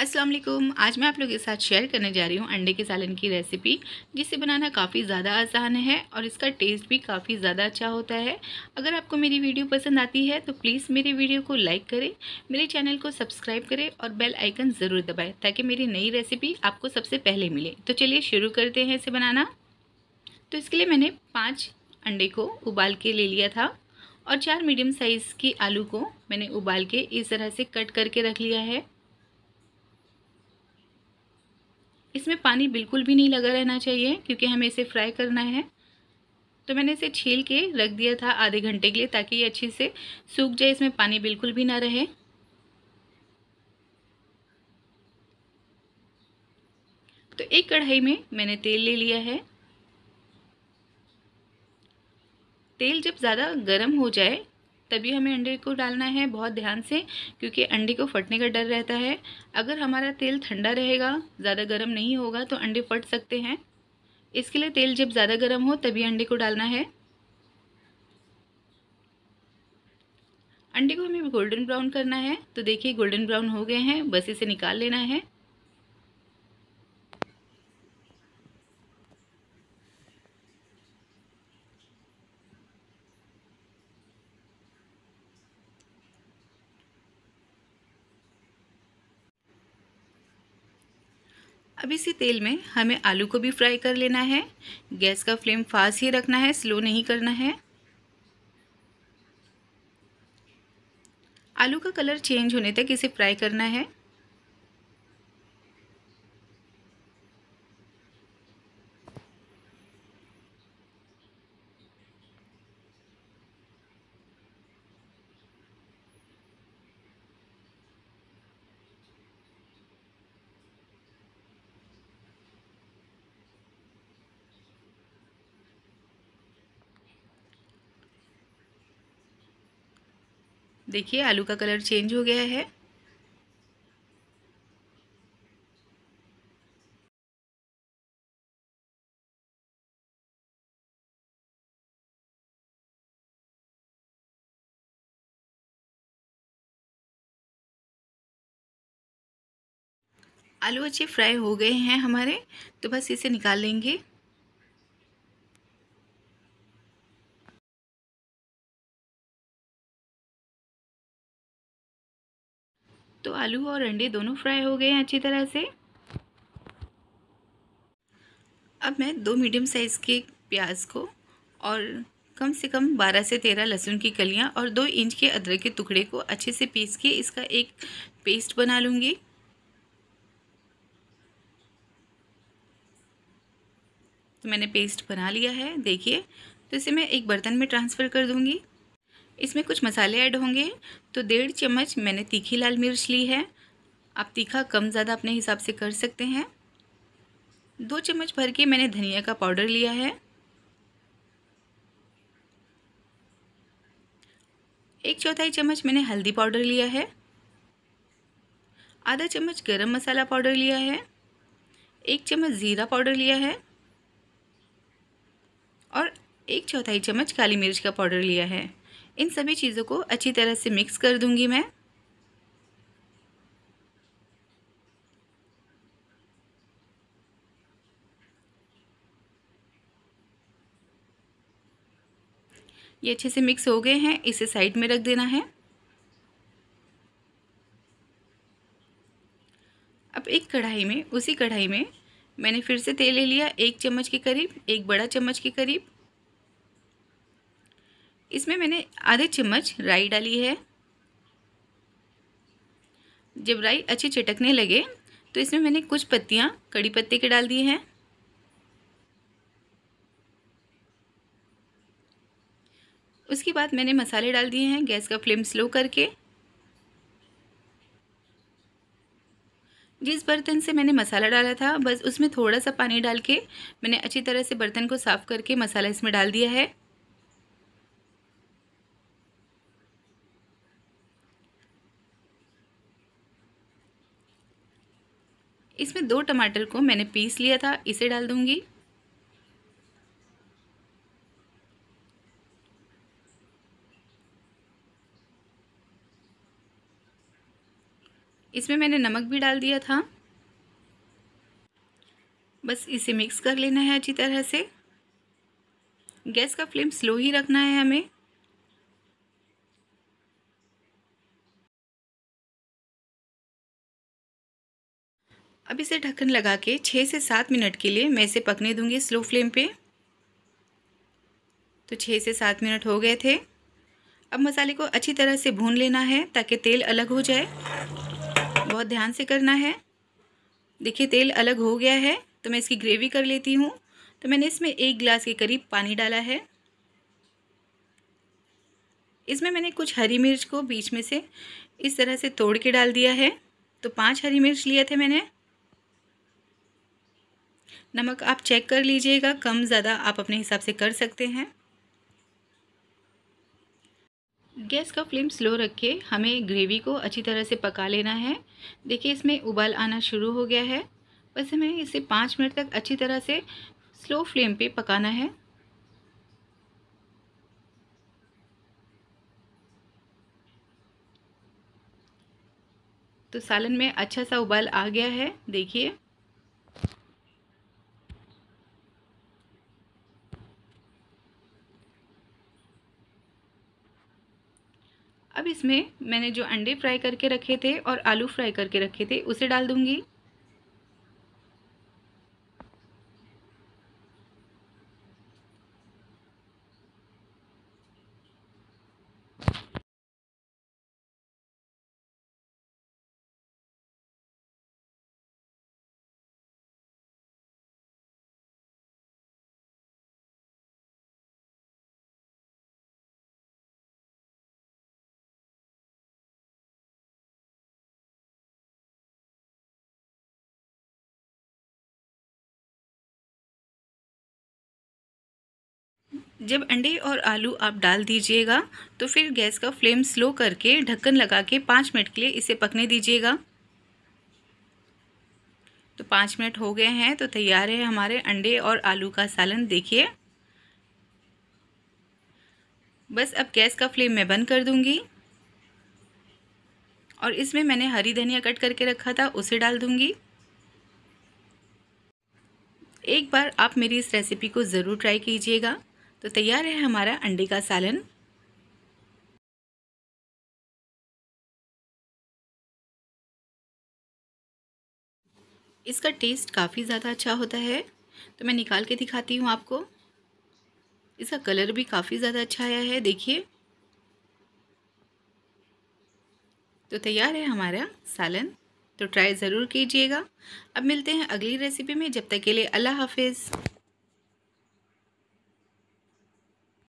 अस्सलाम वालेकुम आज मैं आप लोगों के साथ शेयर करने जा रही हूँ अंडे के सालन की रेसिपी जिसे बनाना काफ़ी ज़्यादा आसान है और इसका टेस्ट भी काफ़ी ज़्यादा अच्छा होता है अगर आपको मेरी वीडियो पसंद आती है तो प्लीज़ मेरी वीडियो को लाइक करें मेरे चैनल को सब्सक्राइब करें और बेल आइकन ज़रूर दबाएँ ताकि मेरी नई रेसिपी आपको सबसे पहले मिले तो चलिए शुरू करते हैं इसे बनाना तो इसके लिए मैंने पाँच अंडे को उबाल के ले लिया था और चार मीडियम साइज़ की आलू को मैंने उबाल के इस तरह से कट करके रख लिया है इसमें पानी बिल्कुल भी नहीं लगा रहना चाहिए क्योंकि हमें इसे फ्राई करना है तो मैंने इसे छील के रख दिया था आधे घंटे के लिए ताकि ये अच्छे से सूख जाए इसमें पानी बिल्कुल भी ना रहे तो एक कढ़ाई में मैंने तेल ले लिया है तेल जब ज़्यादा गर्म हो जाए तभी हमें अंडे को डालना है बहुत ध्यान से क्योंकि अंडे को फटने का डर रहता है अगर हमारा तेल ठंडा रहेगा ज़्यादा गर्म नहीं होगा तो अंडे फट सकते हैं इसके लिए तेल जब ज़्यादा गर्म हो तभी अंडे को डालना है अंडे को हमें गोल्डन ब्राउन करना है तो देखिए गोल्डन ब्राउन हो गए हैं बस इसे निकाल लेना है अब इसी तेल में हमें आलू को भी फ्राई कर लेना है गैस का फ्लेम फास्ट ही रखना है स्लो नहीं करना है आलू का कलर चेंज होने तक इसे फ्राई करना है देखिए आलू का कलर चेंज हो गया है आलू अच्छे फ्राई हो गए हैं हमारे तो बस इसे निकाल लेंगे तो आलू और अंडे दोनों फ्राई हो गए हैं अच्छी तरह से अब मैं दो मीडियम साइज़ के प्याज को और कम से कम 12 से 13 लहसुन की कलियां और दो इंच के अदरक के टुकड़े को अच्छे से पीस के इसका एक पेस्ट बना लूँगी तो मैंने पेस्ट बना लिया है देखिए तो इसे मैं एक बर्तन में ट्रांसफ़र कर दूँगी इसमें कुछ मसाले ऐड होंगे तो डेढ़ चम्मच मैंने तीखी लाल मिर्च ली है आप तीखा कम ज़्यादा अपने हिसाब से कर सकते हैं दो चम्मच भर के मैंने धनिया का पाउडर लिया है एक चौथाई चम्मच मैंने हल्दी पाउडर लिया है आधा चम्मच गरम मसाला पाउडर लिया है एक चम्मच ज़ीरा पाउडर लिया है और एक चौथाई चम्मच काली मिर्च का पाउडर लिया है इन सभी चीज़ों को अच्छी तरह से मिक्स कर दूंगी मैं ये अच्छे से मिक्स हो गए हैं इसे साइड में रख देना है अब एक कढ़ाई में उसी कढ़ाई में मैंने फिर से तेल ले लिया एक चम्मच के करीब एक बड़ा चम्मच के करीब इसमें मैंने आधे चम्मच राई डाली है जब राई अच्छे चटकने लगे तो इसमें मैंने कुछ पत्तियाँ कड़ी पत्ते के डाल दिए हैं उसके बाद मैंने मसाले डाल दिए हैं गैस का फ्लेम स्लो करके जिस बर्तन से मैंने मसाला डाला था बस उसमें थोड़ा सा पानी डाल के मैंने अच्छी तरह से बर्तन को साफ़ करके मसाला इसमें डाल दिया है इसमें दो टमाटर को मैंने पीस लिया था इसे डाल दूंगी इसमें मैंने नमक भी डाल दिया था बस इसे मिक्स कर लेना है अच्छी तरह से गैस का फ्लेम स्लो ही रखना है हमें अब इसे ढक्कन लगा के छः से सात मिनट के लिए मैं इसे पकने दूंगी स्लो फ्लेम पे तो छः से सात मिनट हो गए थे अब मसाले को अच्छी तरह से भून लेना है ताकि तेल अलग हो जाए बहुत ध्यान से करना है देखिए तेल अलग हो गया है तो मैं इसकी ग्रेवी कर लेती हूँ तो मैंने इसमें एक गिलास के करीब पानी डाला है इसमें मैंने कुछ हरी मिर्च को बीच में से इस तरह से तोड़ के डाल दिया है तो पांच हरी मिर्च लिए थे मैंने नमक आप चेक कर लीजिएगा कम ज़्यादा आप अपने हिसाब से कर सकते हैं गैस का फ्लेम स्लो रखे हमें ग्रेवी को अच्छी तरह से पका लेना है देखिए इसमें उबाल आना शुरू हो गया है बस हमें इसे पाँच मिनट तक अच्छी तरह से स्लो फ्लेम पे पकाना है तो सालन में अच्छा सा उबाल आ गया है देखिए अब इसमें मैंने जो अंडे फ्राई करके रखे थे और आलू फ्राई करके रखे थे उसे डाल दूंगी जब अंडे और आलू आप डाल दीजिएगा तो फिर गैस का फ्लेम स्लो करके ढक्कन लगा के पाँच मिनट के लिए इसे पकने दीजिएगा तो पाँच मिनट हो गए हैं तो तैयार है हमारे अंडे और आलू का सालन देखिए बस अब गैस का फ्लेम मैं बंद कर दूंगी और इसमें मैंने हरी धनिया कट करके रखा था उसे डाल दूंगी एक बार आप मेरी इस रेसिपी को ज़रूर ट्राई कीजिएगा तो तैयार है हमारा अंडे का सालन इसका टेस्ट काफ़ी ज़्यादा अच्छा होता है तो मैं निकाल के दिखाती हूँ आपको इसका कलर भी काफ़ी ज़्यादा अच्छा आया है देखिए तो तैयार है हमारा सालन तो ट्राई ज़रूर कीजिएगा अब मिलते हैं अगली रेसिपी में जब तक के लिए अल्लाह हाफिज़